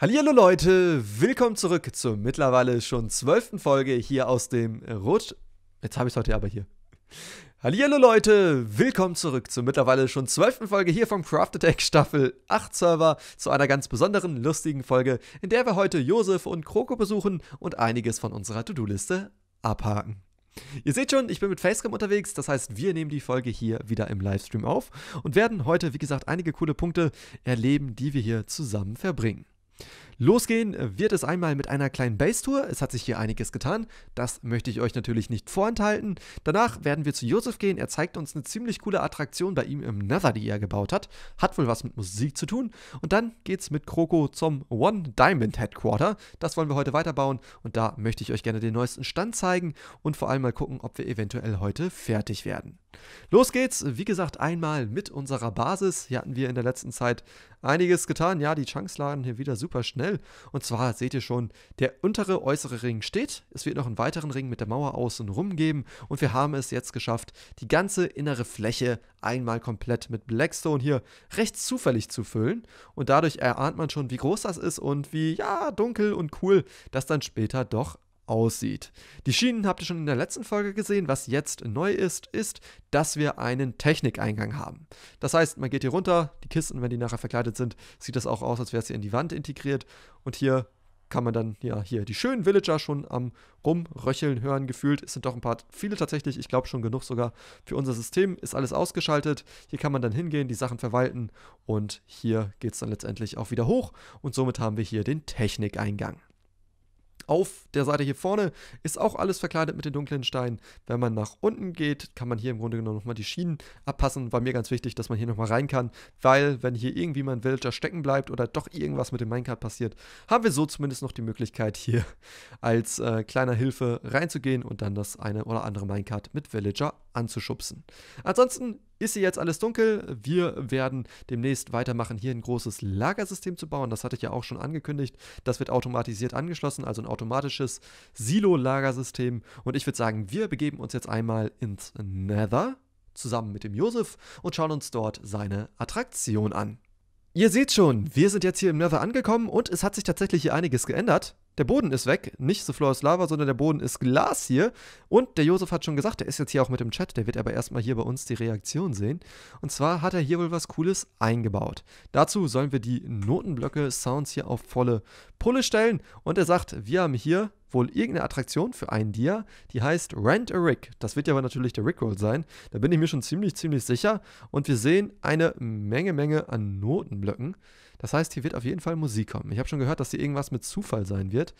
Hallihallo Leute, willkommen zurück zur mittlerweile schon zwölften Folge hier aus dem Rot... Jetzt habe ich es heute aber hier. Hallihallo Leute, willkommen zurück zur mittlerweile schon zwölften Folge hier vom Crafted Egg Staffel 8 Server zu einer ganz besonderen, lustigen Folge, in der wir heute Josef und Kroko besuchen und einiges von unserer To-Do-Liste abhaken. Ihr seht schon, ich bin mit Facecam unterwegs, das heißt, wir nehmen die Folge hier wieder im Livestream auf und werden heute, wie gesagt, einige coole Punkte erleben, die wir hier zusammen verbringen. Losgehen wird es einmal mit einer kleinen Base-Tour. Es hat sich hier einiges getan. Das möchte ich euch natürlich nicht vorenthalten. Danach werden wir zu Josef gehen. Er zeigt uns eine ziemlich coole Attraktion bei ihm im Nether, die er gebaut hat. Hat wohl was mit Musik zu tun. Und dann geht's mit Kroko zum One Diamond Headquarter. Das wollen wir heute weiterbauen. Und da möchte ich euch gerne den neuesten Stand zeigen und vor allem mal gucken, ob wir eventuell heute fertig werden. Los geht's, wie gesagt, einmal mit unserer Basis. Hier hatten wir in der letzten Zeit einiges getan. Ja, die Chunks laden hier wieder super schnell. Und zwar seht ihr schon, der untere äußere Ring steht. Es wird noch einen weiteren Ring mit der Mauer außen rum geben. Und wir haben es jetzt geschafft, die ganze innere Fläche einmal komplett mit Blackstone hier recht zufällig zu füllen. Und dadurch erahnt man schon, wie groß das ist und wie, ja, dunkel und cool das dann später doch aussieht. Die Schienen habt ihr schon in der letzten Folge gesehen. Was jetzt neu ist, ist, dass wir einen Technikeingang haben. Das heißt, man geht hier runter, die Kisten, wenn die nachher verkleidet sind, sieht das auch aus, als wäre es hier in die Wand integriert. Und hier kann man dann ja hier die schönen Villager schon am Rumröcheln hören gefühlt. Es sind doch ein paar, viele tatsächlich, ich glaube schon genug sogar. Für unser System ist alles ausgeschaltet. Hier kann man dann hingehen, die Sachen verwalten und hier geht es dann letztendlich auch wieder hoch. Und somit haben wir hier den Technikeingang auf der Seite hier vorne ist auch alles verkleidet mit den dunklen Steinen. Wenn man nach unten geht, kann man hier im Grunde genommen nochmal die Schienen abpassen. War mir ganz wichtig, dass man hier nochmal rein kann, weil wenn hier irgendwie mal ein Villager stecken bleibt oder doch irgendwas mit dem Minecart passiert, haben wir so zumindest noch die Möglichkeit hier als äh, kleiner Hilfe reinzugehen und dann das eine oder andere Minecart mit Villager anzuschubsen. Ansonsten ist hier jetzt alles dunkel. Wir werden demnächst weitermachen, hier ein großes Lagersystem zu bauen. Das hatte ich ja auch schon angekündigt. Das wird automatisiert angeschlossen, also ein automatisches Silo-Lagersystem. Und ich würde sagen, wir begeben uns jetzt einmal ins Nether zusammen mit dem Josef und schauen uns dort seine Attraktion an. Ihr seht schon, wir sind jetzt hier im Nether angekommen und es hat sich tatsächlich hier einiges geändert. Der Boden ist weg, nicht so Floor Lava, sondern der Boden ist Glas hier. Und der Josef hat schon gesagt, der ist jetzt hier auch mit dem Chat, der wird aber erstmal hier bei uns die Reaktion sehen. Und zwar hat er hier wohl was Cooles eingebaut. Dazu sollen wir die Notenblöcke Sounds hier auf volle Pulle stellen. Und er sagt, wir haben hier wohl irgendeine Attraktion für einen Dia, die heißt Rent a Rick. Das wird ja aber natürlich der Rickroll sein. Da bin ich mir schon ziemlich, ziemlich sicher. Und wir sehen eine Menge, Menge an Notenblöcken. Das heißt, hier wird auf jeden Fall Musik kommen. Ich habe schon gehört, dass hier irgendwas mit Zufall sein wird.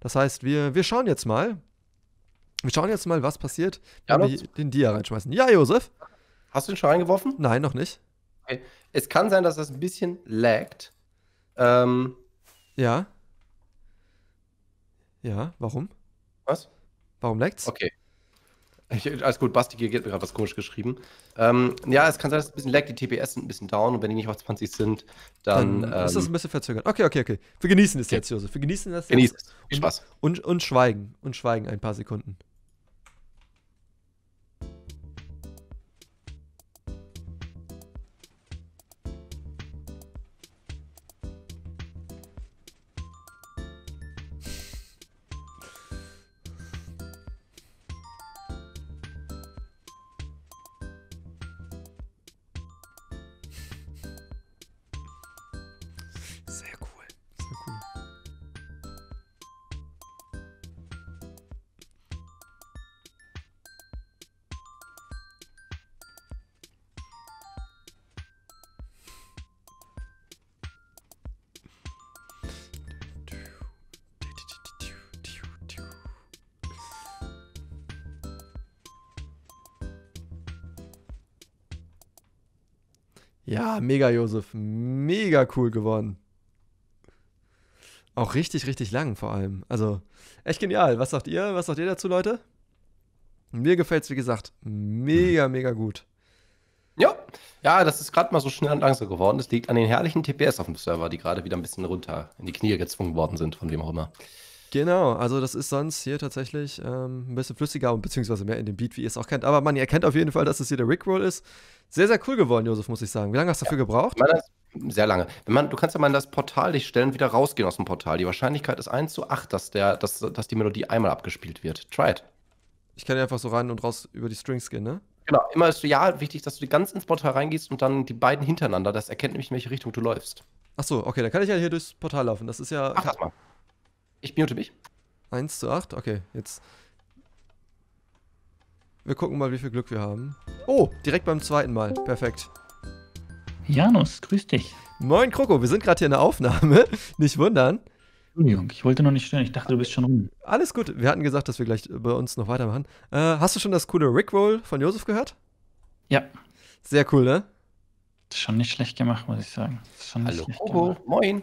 Das heißt, wir, wir schauen jetzt mal. Wir schauen jetzt mal, was passiert, wenn wir den Dia reinschmeißen. Ja, Josef? Hast du den schon reingeworfen? Nein, noch nicht. Okay. Es kann sein, dass das ein bisschen laggt. Ähm, ja. Ja, warum? Was? Warum lagt's? Okay. Ich, alles gut, Basti, hier geht mir gerade was komisch geschrieben. Ähm, ja, es kann sein, dass es ein bisschen lag, die TPS sind ein bisschen down und wenn die nicht auf 20 sind, dann. dann ähm, ist das ähm, ein bisschen verzögert. Okay, okay, okay. Wir genießen es okay. jetzt, Josef. Wir genießen das jetzt. Genieß es. Viel Spaß. und, und schweigen. Und schweigen ein paar Sekunden. Ja, mega Josef, mega cool geworden. Auch richtig, richtig lang vor allem. Also echt genial. Was sagt ihr? Was sagt ihr dazu, Leute? Mir gefällt es, wie gesagt, mega, mega gut. Ja, ja, das ist gerade mal so schnell und langsam geworden. Das liegt an den herrlichen TPS auf dem Server, die gerade wieder ein bisschen runter in die Knie gezwungen worden sind, von wem auch immer. Genau, also das ist sonst hier tatsächlich ähm, ein bisschen flüssiger und beziehungsweise mehr in dem Beat, wie ihr es auch kennt. Aber man erkennt auf jeden Fall, dass es hier der Rickroll ist. Sehr, sehr cool geworden, Josef, muss ich sagen. Wie lange hast du dafür ja. gebraucht? sehr lange. Wenn man, du kannst ja mal in das Portal dich stellen, wieder rausgehen aus dem Portal. Die Wahrscheinlichkeit ist 1 zu 8, dass, der, dass, dass die Melodie einmal abgespielt wird. Try it. Ich kann ja einfach so rein und raus über die Strings gehen, ne? Genau, immer ist ja wichtig, dass du ganz ins Portal reingehst und dann die beiden hintereinander. Das erkennt nämlich, in welche Richtung du läufst. Ach so, okay, dann kann ich ja hier durchs Portal laufen. Das ist ja. Ach, das mal. Ich mute mich. 1 zu 8? Okay, jetzt. Wir gucken mal, wie viel Glück wir haben. Oh, direkt beim zweiten Mal. Perfekt. Janus, grüß dich. Moin, Kroko. Wir sind gerade hier in der Aufnahme. nicht wundern. Entschuldigung, ich wollte noch nicht stören. Ich dachte, du bist schon rum. Alles gut. Wir hatten gesagt, dass wir gleich bei uns noch weitermachen. Äh, hast du schon das coole Rickroll von Josef gehört? Ja. Sehr cool, ne? Das ist schon nicht schlecht gemacht, muss ich sagen. Das ist schon Hallo gemacht. moin.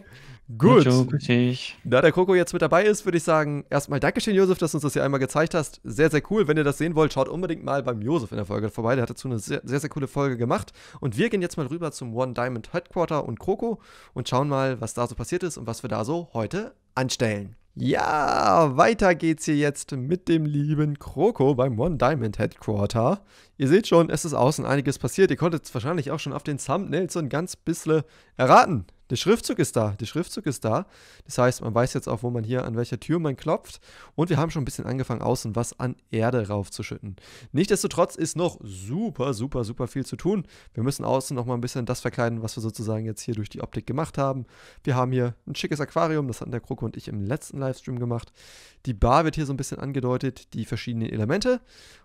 Gut. Da der Koko jetzt mit dabei ist, würde ich sagen, erstmal Dankeschön, Josef, dass du uns das hier einmal gezeigt hast. Sehr, sehr cool. Wenn ihr das sehen wollt, schaut unbedingt mal beim Josef in der Folge vorbei. Der hat dazu eine sehr, sehr, sehr coole Folge gemacht. Und wir gehen jetzt mal rüber zum One Diamond Headquarter und Kroko und schauen mal, was da so passiert ist und was wir da so heute anstellen. Ja, weiter geht's hier jetzt mit dem lieben Kroko beim One Diamond Headquarter. Ihr seht schon, es ist außen einiges passiert. Ihr konntet es wahrscheinlich auch schon auf den Thumbnails so ein ganz bisschen erraten, der Schriftzug ist da, der Schriftzug ist da. Das heißt, man weiß jetzt auch, wo man hier an welcher Tür man klopft. Und wir haben schon ein bisschen angefangen, außen was an Erde raufzuschütten. Nichtsdestotrotz ist noch super, super, super viel zu tun. Wir müssen außen noch mal ein bisschen das verkleiden, was wir sozusagen jetzt hier durch die Optik gemacht haben. Wir haben hier ein schickes Aquarium, das hatten der Kroko und ich im letzten Livestream gemacht. Die Bar wird hier so ein bisschen angedeutet, die verschiedenen Elemente.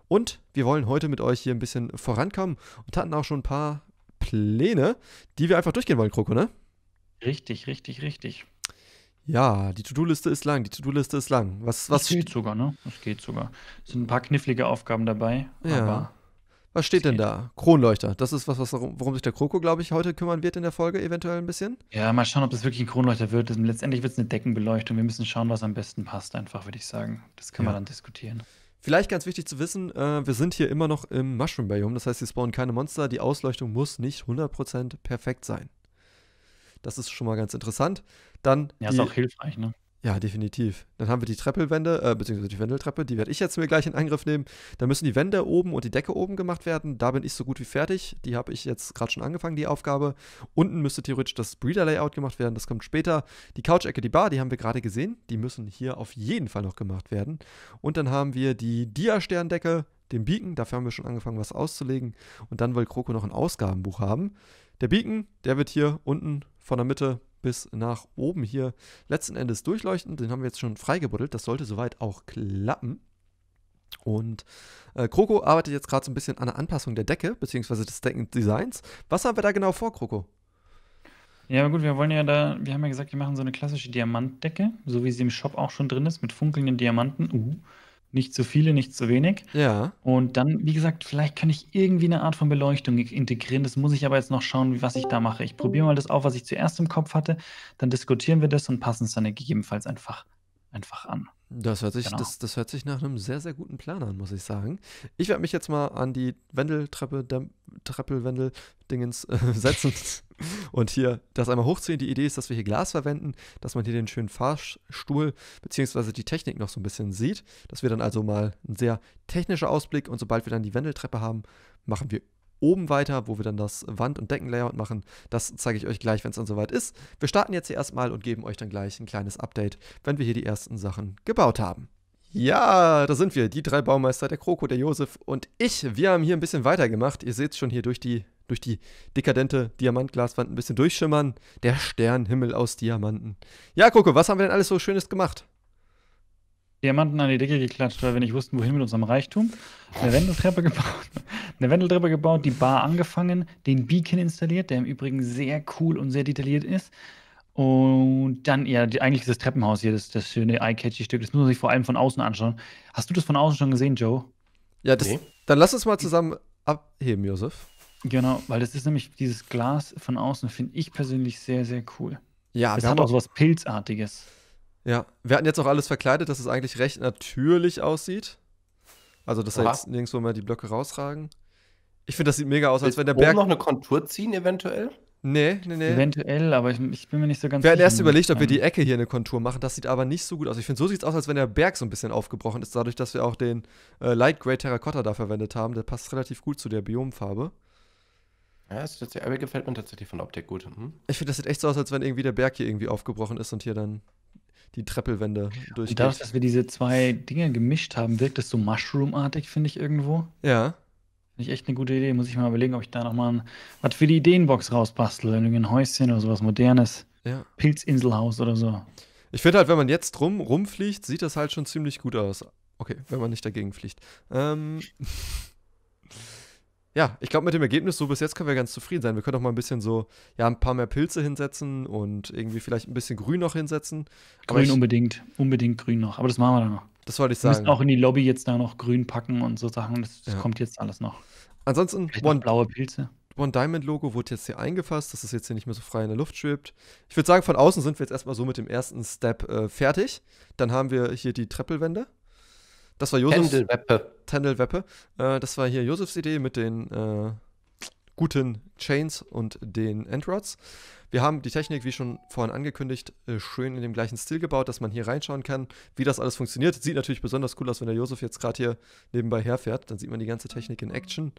Und wir wollen heute mit euch hier ein bisschen vorankommen und hatten auch schon ein paar Pläne, die wir einfach durchgehen wollen, Kroko, ne? Richtig, richtig, richtig. Ja, die To-Do-Liste ist lang, die To-Do-Liste ist lang. Was, was das geht sogar, ne? Das geht sogar. Es sind ein paar knifflige Aufgaben dabei. Ja. was steht denn geht. da? Kronleuchter. Das ist was, was worum sich der Kroko, glaube ich, heute kümmern wird in der Folge, eventuell ein bisschen. Ja, mal schauen, ob das wirklich ein Kronleuchter wird. Letztendlich wird es eine Deckenbeleuchtung. Wir müssen schauen, was am besten passt, einfach, würde ich sagen. Das können ja. wir dann diskutieren. Vielleicht ganz wichtig zu wissen, äh, wir sind hier immer noch im Mushroom-Biome. Das heißt, sie spawnen keine Monster. Die Ausleuchtung muss nicht 100% perfekt sein. Das ist schon mal ganz interessant. Dann ja, die, ist auch hilfreich, ne? Ja, definitiv. Dann haben wir die Treppelwände, äh, beziehungsweise die Wendeltreppe, die werde ich jetzt mir gleich in Angriff nehmen. Da müssen die Wände oben und die Decke oben gemacht werden. Da bin ich so gut wie fertig. Die habe ich jetzt gerade schon angefangen, die Aufgabe. Unten müsste theoretisch das Breeder-Layout gemacht werden, das kommt später. Die Couch-Ecke, die Bar, die haben wir gerade gesehen. Die müssen hier auf jeden Fall noch gemacht werden. Und dann haben wir die Dia-Sterndecke, den Beacon, dafür haben wir schon angefangen, was auszulegen. Und dann will Kroko noch ein Ausgabenbuch haben. Der Beacon, der wird hier unten von der Mitte bis nach oben hier letzten Endes durchleuchten. Den haben wir jetzt schon freigebuddelt. Das sollte soweit auch klappen. Und äh, Kroko arbeitet jetzt gerade so ein bisschen an der Anpassung der Decke, beziehungsweise des Deckendesigns. Was haben wir da genau vor, Kroko? Ja, aber gut, wir wollen ja da, wir haben ja gesagt, wir machen so eine klassische Diamantdecke, so wie sie im Shop auch schon drin ist, mit funkelnden Diamanten. Uh. Nicht zu viele, nicht zu wenig. Ja. Und dann, wie gesagt, vielleicht kann ich irgendwie eine Art von Beleuchtung integrieren. Das muss ich aber jetzt noch schauen, was ich da mache. Ich probiere mal das auf, was ich zuerst im Kopf hatte. Dann diskutieren wir das und passen es dann gegebenenfalls einfach, einfach an. Das hört, sich, genau. das, das hört sich nach einem sehr, sehr guten Plan an, muss ich sagen. Ich werde mich jetzt mal an die Wendeltreppe, Treppelwendel-Dingens äh, setzen und hier das einmal hochziehen. Die Idee ist, dass wir hier Glas verwenden, dass man hier den schönen Fahrstuhl bzw. die Technik noch so ein bisschen sieht. Das wird dann also mal ein sehr technischer Ausblick und sobald wir dann die Wendeltreppe haben, machen wir oben weiter, wo wir dann das Wand- und Deckenlayout machen. Das zeige ich euch gleich, wenn es dann soweit ist. Wir starten jetzt hier erstmal und geben euch dann gleich ein kleines Update, wenn wir hier die ersten Sachen gebaut haben. Ja, da sind wir, die drei Baumeister, der Kroko, der Josef und ich. Wir haben hier ein bisschen weitergemacht. Ihr seht es schon hier durch die durch die dekadente Diamantglaswand ein bisschen durchschimmern. Der Sternhimmel aus Diamanten. Ja, Koko, was haben wir denn alles so Schönes gemacht? Diamanten an die Decke geklatscht, weil wir nicht wussten, wohin mit unserem Reichtum. Eine Wendeltreppe gebaut, eine Wendeltreppe gebaut, die Bar angefangen, den Beacon installiert, der im Übrigen sehr cool und sehr detailliert ist. Und dann, ja, die, eigentlich dieses Treppenhaus hier das, das schöne eye-catchy Stück. Das muss man sich vor allem von außen anschauen. Hast du das von außen schon gesehen, Joe? Ja, das, okay. dann lass uns mal zusammen abheben, Josef. Genau, weil das ist nämlich dieses Glas von außen, finde ich persönlich sehr, sehr cool. Ja, es hat auch so was Pilzartiges. Ja, wir hatten jetzt auch alles verkleidet, dass es eigentlich recht natürlich aussieht. Also, dass da jetzt nirgendwo mehr die Blöcke rausragen. Ich finde, das sieht mega aus, als wenn der Berg. noch eine Kontur ziehen, eventuell? Nee, nee, nee. Eventuell, aber ich, ich bin mir nicht so ganz sicher. Wir hatten erst überlegt, ob wir die ähm. Ecke hier eine Kontur machen. Das sieht aber nicht so gut aus. Ich finde, so sieht es aus, als wenn der Berg so ein bisschen aufgebrochen ist. Dadurch, dass wir auch den äh, Light Grey Terracotta da verwendet haben. Der passt relativ gut zu der Biomfarbe. Ja, ist tatsächlich, aber gefällt mir tatsächlich von der Optik gut. Hm? Ich finde, das sieht echt so aus, als wenn irgendwie der Berg hier irgendwie aufgebrochen ist und hier dann die Treppelwände durch. Und dadurch, dass wir diese zwei Dinge gemischt haben, wirkt das so Mushroom-artig, finde ich irgendwo. Ja. Finde ich echt eine gute Idee. Muss ich mal überlegen, ob ich da nochmal was für die Ideenbox rausbastel. Irgendwie ein Häuschen oder sowas Modernes. Ja. Pilzinselhaus oder so. Ich finde halt, wenn man jetzt rum, rumfliegt, sieht das halt schon ziemlich gut aus. Okay, wenn man nicht dagegen fliegt. Ähm ja, ich glaube, mit dem Ergebnis so bis jetzt können wir ganz zufrieden sein. Wir können auch mal ein bisschen so, ja, ein paar mehr Pilze hinsetzen und irgendwie vielleicht ein bisschen Grün noch hinsetzen. grün ich, unbedingt, unbedingt Grün noch. Aber das machen wir dann noch. Das wollte ich sagen. Wir müssen auch in die Lobby jetzt da noch Grün packen und so Sachen. Das, das ja. kommt jetzt alles noch. Ansonsten, One, blaue Pilze. One Diamond Logo wurde jetzt hier eingefasst, dass es jetzt hier nicht mehr so frei in der Luft schwebt. Ich würde sagen, von außen sind wir jetzt erstmal so mit dem ersten Step äh, fertig. Dann haben wir hier die Treppelwände das war Josefs. Tendelweppe. Tendelweppe. Äh, das war hier Josefs Idee mit den äh, guten Chains und den Endrods. Wir haben die Technik, wie schon vorhin angekündigt, äh, schön in dem gleichen Stil gebaut, dass man hier reinschauen kann, wie das alles funktioniert. Sieht natürlich besonders cool aus, wenn der Josef jetzt gerade hier nebenbei herfährt. Dann sieht man die ganze Technik in Action.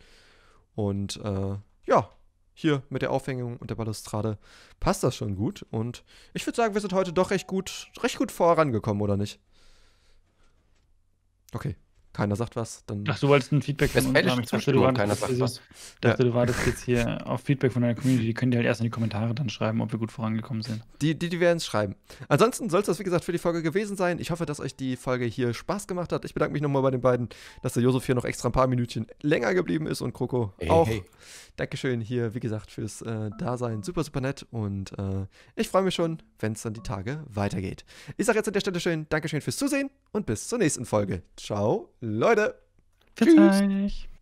Und äh, ja, hier mit der Aufhängung und der Balustrade passt das schon gut. Und ich würde sagen, wir sind heute doch recht gut, recht gut vorangekommen, oder nicht? Okay. Keiner sagt was. Dann Ach, du wolltest ein Feedback von uns haben. Ich dachte, du, wartest, keiner sagt was. dachte ja. du wartest jetzt hier auf Feedback von deiner Community. Die können dir halt erst in die Kommentare dann schreiben, ob wir gut vorangekommen sind. Die, die, die werden es schreiben. Ansonsten soll es das, wie gesagt, für die Folge gewesen sein. Ich hoffe, dass euch die Folge hier Spaß gemacht hat. Ich bedanke mich nochmal bei den beiden, dass der Josef hier noch extra ein paar Minütchen länger geblieben ist und Kroko hey, auch. Hey. Dankeschön hier, wie gesagt, fürs äh, Dasein. Super, super nett. Und äh, ich freue mich schon, wenn es dann die Tage weitergeht. Ich sage jetzt an der Stelle schön Dankeschön fürs Zusehen und bis zur nächsten Folge. Ciao. Leute. Bis Tschüss. Euch.